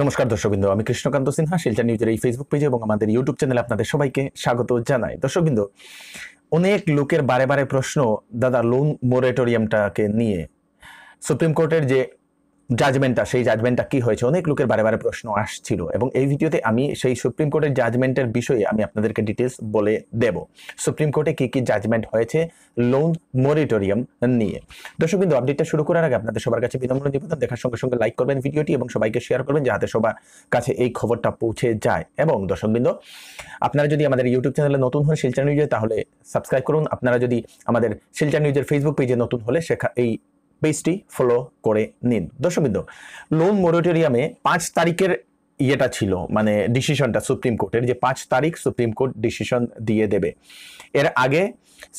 নমস্কার দর্শকবৃন্দ আমি কৃষ্ণকান্ত সিনহা শিলচা নিউজের এই ফেসবুক পেজে এবং আমাদের ইউটিউব চ্যানেলে আপনাদের সবাইকে স্বাগত জানাই দর্শকবৃন্দ অনেক লোকের বারে বারে প্রশ্ন দাদা লোন মোরেটোরিয়ামটাকে নিয়ে সুপ্রিম কোর্টের যে জাজমেন্টটা সেই জাজমেন্টটা কি হয়েছে অনেক লোকের বারে বারে প্রশ্ন আসছিল এবং এই ভিডিওতে আমি সেই সুপ্রিম কোর্টের জাজমেন্টের বিষয়ে আমি আপনাদেরকে ডিটেলস বলে দেব সুপ্রিম কোর্টে কি কি জাজমেন্ট হয়েছে লোন মরিটোরিয়াম নিয়ে দর্শকবিন্দু আপডেটটা শুরু করার আগে আপনাদের সবার কাছে বিনম্র নিবেদন দেখার সঙ্গে সঙ্গে লাইক করবেন ভিডিওটি এবং সবাইকে শেয়ার করবেন যাতে সবার কাছে এই খবরটা পৌঁছে যায় এবং দর্শকবৃন্দ আপনারা যদি আমাদের ইউটিউব চ্যানেলে নতুন হন শিলচর নিউজে তাহলে সাবস্ক্রাইব করুন আপনারা যদি আমাদের শিলচর নিউজের ফেসবুক পেজে নতুন হলে সেখা এই পেজটি ফলো করে নিন দর্শকবৃন্দ লোন মোরেটোরিয়ামে পাঁচ তারিখের ইয়েটা ছিল মানে ডিসিশনটা সুপ্রিম কোর্টের যে পাঁচ তারিখ সুপ্রিম কোর্ট ডিসিশন দিয়ে দেবে এর আগে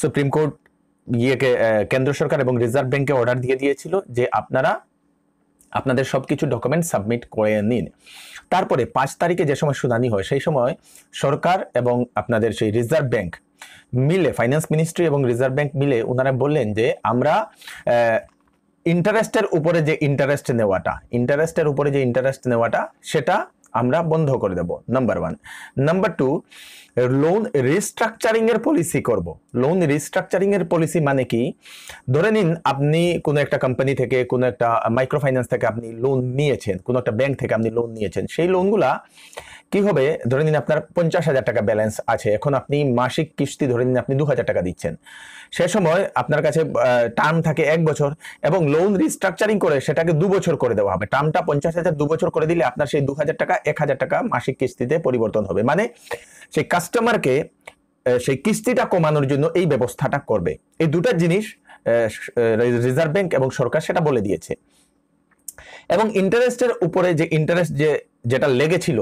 সুপ্রিম কোর্ট ইয়েকে কেন্দ্র সরকার এবং রিজার্ভ ব্যাংকে অর্ডার দিয়ে দিয়েছিল যে আপনারা আপনাদের সব কিছু ডকুমেন্ট সাবমিট করে নিন তারপরে পাঁচ তারিখে যে সময় শুনানি হয় সেই সময় সরকার এবং আপনাদের সেই রিজার্ভ ব্যাংক মিলে ফাইন্যান্স মিনিস্ট্রি এবং রিজার্ভ ব্যাংক মিলে ওনারা বললেন যে আমরা ইন্টারেস্টের উপরে যে ইন্টারেস্ট নেওয়াটা ইন্টারেস্টের উপরে যে ইন্টারেস্ট নেওয়াটা সেটা আমরা বন্ধ করে দেব number one number two loan restructuring এর পলিসি করব লোন রিস্ট্রাকচারিং এর পলিসি মানে কি ধরে নিন আপনি কোনো একটা কোম্পানি থেকে কোনো একটা মাইক্রো ফাইন্যান্স থেকে আপনি লোন নিয়েছেন কোনো একটা ব্যাংক থেকে আপনি লোন নিয়েছেন সেই লোনগুলা কি হবে ধরে নিন আপনার পঞ্চাশ হাজার টাকা ব্যালেন্স আছে এখন আপনি মাসিক কিস্তি ধরে নিন আপনি দু হাজার টাকা দিচ্ছেন সে সময় আপনার কাছে টার্ম থাকে এক বছর এবং লোন রিস্ট্রাকচারিং করে সেটাকে দু বছর করে দেওয়া হবে টার্মটা পঞ্চাশ হাজার দু বছর করে দিলে আপনার সেই দু হাজার টাকা এক হাজার টাকা মাসিক কিস্তিতে পরিবর্তন হবে মানে সেই কাস্টমারকে সেই কিস্তিটা কমানোর জন্য এই ব্যবস্থাটা করবে এই দুটা জিনিস রিজার্ভ ব্যাংক এবং সরকার সেটা বলে দিয়েছে এবং ইন্টারেস্টের উপরে যে ইন্টারেস্ট যে যেটা লেগেছিল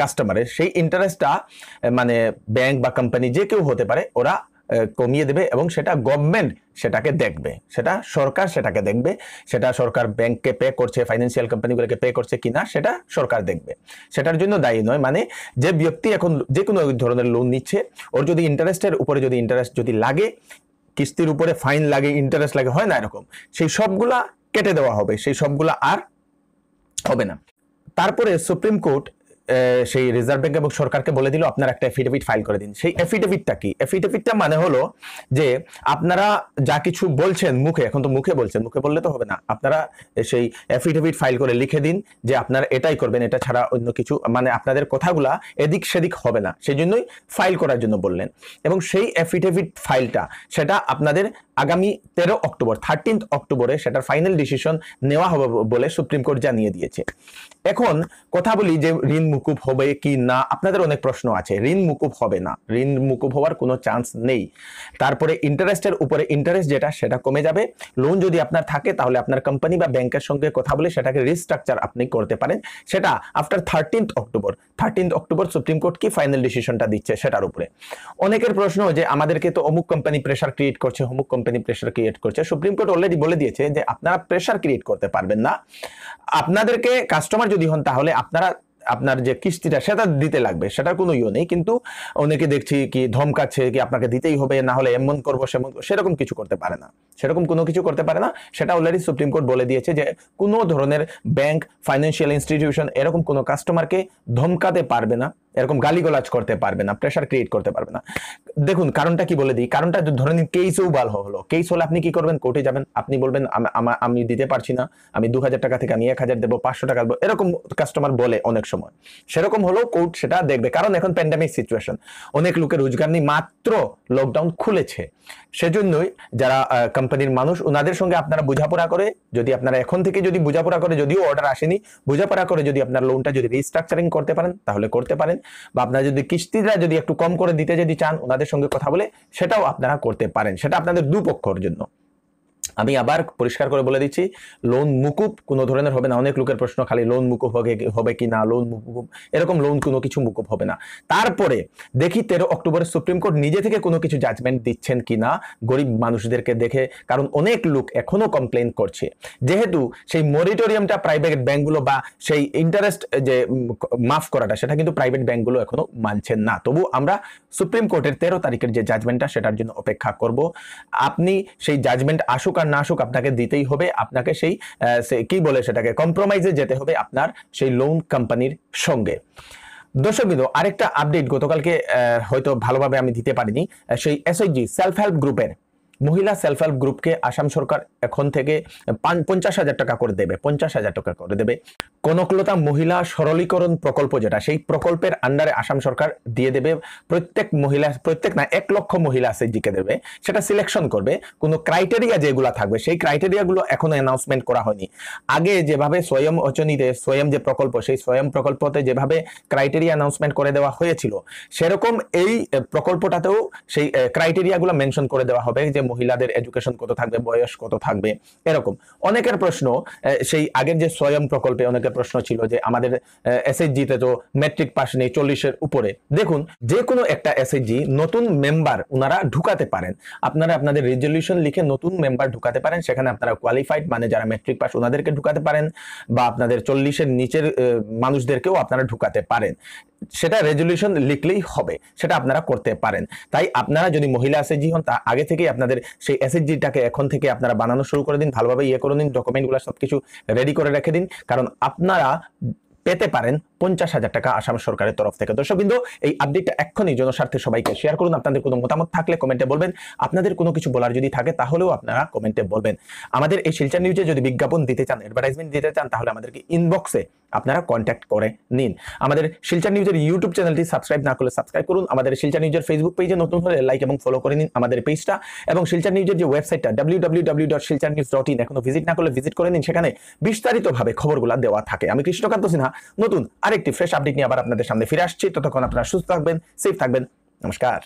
কাস্টমারের সেই ইন্টারেস্টটা মানে ব্যাংক বা কোম্পানি যে কেউ হতে পারে ওরা কমিয়ে দেবে এবং সেটা গভর্নমেন্ট সেটাকে দেখবে সেটা সরকার সেটাকে দেখবে সেটা সরকার ব্যাংককে পে করছে ফাইন্যান্সিয়াল কোম্পানিগুলোকে পে করছে না সেটা সরকার দেখবে সেটার জন্য দায়ী নয় মানে যে ব্যক্তি এখন যে কোনো ধরনের লোন নিচ্ছে ওর যদি ইন্টারেস্টের উপরে যদি ইন্টারেস্ট যদি লাগে কিস্তির উপরে ফাইন লাগে ইন্টারেস্ট লাগে হয় না এরকম সেই সবগুলা কেটে দেওয়া হবে সেই সবগুলা আর হবে না তারপরে সুপ্রিম কোর্ট সেই রিজার্ভ ব্যাংক এবং সরকারকে বলে দিল আপনারা একটা এফিডেভিট ফাইল করে দিন সেই এফিডেভিটটা কি এফিডেভিটটা মানে হলো যে আপনারা যা কিছু বলছেন মুখে এখন তো মুখে বলছেন মুখে বললে তো হবে না আপনারা সেই এফিডেভিট ফাইল করে লিখে দিন যে আপনারা এটাই করবেন এটা ছাড়া অন্য কিছু মানে আপনাদের কথাগুলা এদিক সেদিক হবে না সেই জন্যই ফাইল করার জন্য বললেন এবং সেই এফিডেভিট ফাইলটা সেটা আপনাদের আগামী তেরো অক্টোবর থার্টিন্থ অক্টোবরে সেটার ফাইনাল ডিসিশন নেওয়া হবে বলে সুপ্রিম কোর্ট জানিয়ে দিয়েছে এখন কথা বলি যে ঋণ মুকুব হবে কি না আপনাদের অনেক প্রশ্ন আছে ঋণ মুকুব হবে না ঋণ মুকুব হওয়ার কোনো চান্স নেই তারপরে ইন্টারেস্টের উপরে ইন্টারেস্ট যেটা সেটা কমে যাবে লোন যদি আপনার থাকে তাহলে আপনার কোম্পানি বা ব্যাংকের সঙ্গে কথা বলে সেটাকে রিস্ট্রাকচার আপনি করতে পারেন সেটা after thirteenth October thirteenth October supreme court কি ফাইনাল ডিসিশনটা দিচ্ছে সেটার উপরে অনেকের প্রশ্ন যে আমাদেরকে তো অমুক কোম্পানি প্রেশার ক্রিয়েট করছে অমুক কোম্পানি প্রেশার ক্রিয়েট করছে সুপ্রিম কোর্ট অলরেডি বলে দিয়েছে যে আপনারা প্রেশার ক্রিয়েট করতে পারবেন না আপনাদেরকে কাস্টমার যদি হন তাহলে আপনারা আপনার যে কিস্তিটা সেটা দিতে লাগবে সেটা কোনো ইয়ে নেই কিন্তু অনেকে দেখছি কি ধমকাচ্ছে কি আপনাকে দিতেই হবে না হলে এমন করবো সেমন সেরকম কিছু করতে পারে না সেরকম কোনো কিছু করতে পারে না সেটা অলরেডি সুপ্রিম কোর্ট বলে দিয়েছে যে কোনো ধরনের ব্যাংক ফাইন্যান্সিয়াল ইনস্টিটিউশন এরকম কোনো কাস্টমারকে ধমকাতে পারবে না এরকম গালিগোলাজ করতে পারবে না প্রেশার ক্রিয়েট করতে পারবে না দেখুন কারণটা কি বলে দিই কারণটা ধরে নিন কেসও ভালো হলো কেস হলে আপনি কি করবেন কোর্টে যাবেন আপনি বলবেন আমি দিতে পারছি না আমি দু টাকা থেকে আমি এক হাজার দেবো পাঁচশো টাকা দেবো এরকম কাস্টমার বলে অনেক সময় সেরকম হলেও কোর্ট সেটা দেখবে কারণ এখন প্যান্ডামিক সিচুয়েশন অনেক লোকের রোজগার নেই মাত্র লকডাউন খুলেছে সেজন্যই যারা কোম্পানির মানুষ ওনাদের সঙ্গে আপনারা বোঝাপড়া করে যদি আপনারা এখন থেকে যদি বোঝাপড়া করে যদিও অর্ডার আসেনি বোঝাপড়া করে যদি আপনার লোনটা যদি রিস্ট্রাকচারিং করতে পারেন তাহলে করতে পারেন বা আপনারা যদি কিস্তিটা যদি একটু কম করে দিতে যদি চান ওনাদের সঙ্গে কথা বলে সেটাও আপনারা করতে পারেন সেটা আপনাদের দুপক্ষর জন্য আমি আবার পরিষ্কার করে বলে দিচ্ছি লোন মুকুব কোনো ধরনের হবে না অনেক লোকের প্রশ্ন খালি লোন মুকুব হবে হবে কি না লোন মুকুব এরকম লোন কোনো কিছু মুকুব হবে না তারপরে দেখি তেরো অক্টোবরে সুপ্রিম কোর্ট নিজে থেকে কোনো কিছু জাজমেন্ট দিচ্ছেন কি না গরিব মানুষদেরকে দেখে কারণ অনেক লোক এখনও কমপ্লেন করছে যেহেতু সেই মরিটোরিয়ামটা প্রাইভেট ব্যাঙ্কগুলো বা সেই ইন্টারেস্ট যে মাফ করাটা সেটা কিন্তু প্রাইভেট ব্যাঙ্কগুলো এখনও মানছেন না তবু আমরা সুপ্রিম কোর্টের তেরো তারিখের যে জাজমেন্টটা সেটার জন্য অপেক্ষা করব আপনি সেই জাজমেন্ট আসুক আর আসুক আপনাকে দিতেই হবে আপনাকে সেই কি বলে সেটাকে কম্প্রোমাইজে যেতে হবে আপনার সেই লোন কোম্পানির সঙ্গে বিন্দু আরেকটা আপডেট গতকালকে হয়তো ভালোভাবে আমি দিতে পারিনি সেই এসএইচজি সেলফ হেল্প গ্রুপের মহিলা সেলফ হেল্প গ্রুপকে আসাম সরকার এখন থেকে পঞ্চাশ হাজার টাকা করে দেবে পঞ্চাশ হাজার টাকা করে দেবে কনকলতা মহিলা সরলীকরণ প্রকল্প যেটা সেই প্রকল্পের আন্ডারে আসাম সরকার দিয়ে দেবে প্রত্যেক মহিলা প্রত্যেক না এক লক্ষ মহিলা আছে জিকে দেবে সেটা সিলেকশন করবে কোনো ক্রাইটেরিয়া যেগুলো থাকবে সেই ক্রাইটেরিয়াগুলো এখনো অ্যানাউন্সমেন্ট করা হয়নি আগে যেভাবে স্বয়ং অচনীতে স্বয়ং যে প্রকল্প সেই স্বয়ং প্রকল্পতে যেভাবে ক্রাইটেরিয়া অ্যানাউন্সমেন্ট করে দেওয়া হয়েছিল সেরকম এই প্রকল্পটাতেও সেই ক্রাইটেরিয়াগুলো মেনশন করে দেওয়া হবে যে মহিলাদের এডুকেশন কত থাকবে বয়স কত থাকবে এরকম অনেকের প্রশ্ন সেই আগের যে স্বয়ং প্রকল্পে অনেকের প্রশ্ন ছিল যে আমাদের এসএইচজিতে তো মেট্রিক পাস নেই চল্লিশের উপরে দেখুন যে কোনো একটা এসএইচজি নতুন মেম্বার ওনারা ঢুকাতে পারেন আপনারা আপনাদের রেজলিউশন লিখে নতুন মেম্বার ঢুকাতে পারেন সেখানে আপনারা কোয়ালিফাইড মানে যারা মেট্রিক পাস ওনাদেরকে ঢুকাতে পারেন বা আপনাদের চল্লিশের নিচের মানুষদেরকেও আপনারা ঢুকাতে পারেন সেটা রেজলিউশন লিখলেই হবে সেটা আপনারা করতে পারেন তাই আপনারা যদি মহিলা এসএইচজি হন তা আগে থেকেই আপনাদের সেই এসএসজিটাকে এখন থেকে আপনারা বানানো শুরু করে দিন ভালোভাবে ইয়ে করে দিন ডকুমেন্টগুলো সব কিছু রেডি করে রেখে দিন কারণ আপনারা পেতে পারেন পঞ্চাশ হাজার টাকা আসাম সরকারের তরফ থেকে দর্শকবৃন্দ এই আপডেটটা এক্ষুনি জনস্বার্থে সবাইকে শেয়ার করুন আপনাদের কোনো মতামত থাকলে কমেন্টে বলবেন আপনাদের কোনো কিছু বলার যদি থাকে তাহলেও আপনারা কমেন্টে বলবেন আমাদের এই শিলচার নিউজে যদি বিজ্ঞাপন দিতে চান অ্যাডভার্টাইজমেন্ট দিতে চান তাহলে আমাদেরকে ইনবক্সে আপনারা কন্ট্যাক্ট করে নিন আমাদের শিলচার নিউজের ইউটিউব চ্যানেলটি সাবস্ক্রাইব না করলে সাবস্ক্রাইব করুন আমাদের শিলচার নিউজের ফেসবুক পেজে নতুন হলে লাইক এবং ফলো করে নিন আমাদের পেজটা এবং শিলচার নিউজের যে ওয়েবসাইটটা W W W dot Silchar news dot in এখনো ভিজিট না করলে ভিজিট করে নিন সেখানে বিস্তারিতভাবে খবরগুলো দেওয়া থাকে আমি কৃষ্ণকান্ত সিনহা নতুন আরেকটি ফ্রেশ আপডেট নিয়ে আবার আপনাদের সামনে ফিরে আসছি ততক্ষণ আপনারা সুস্থ থাকবেন সেফ থাকবেন নমস্কার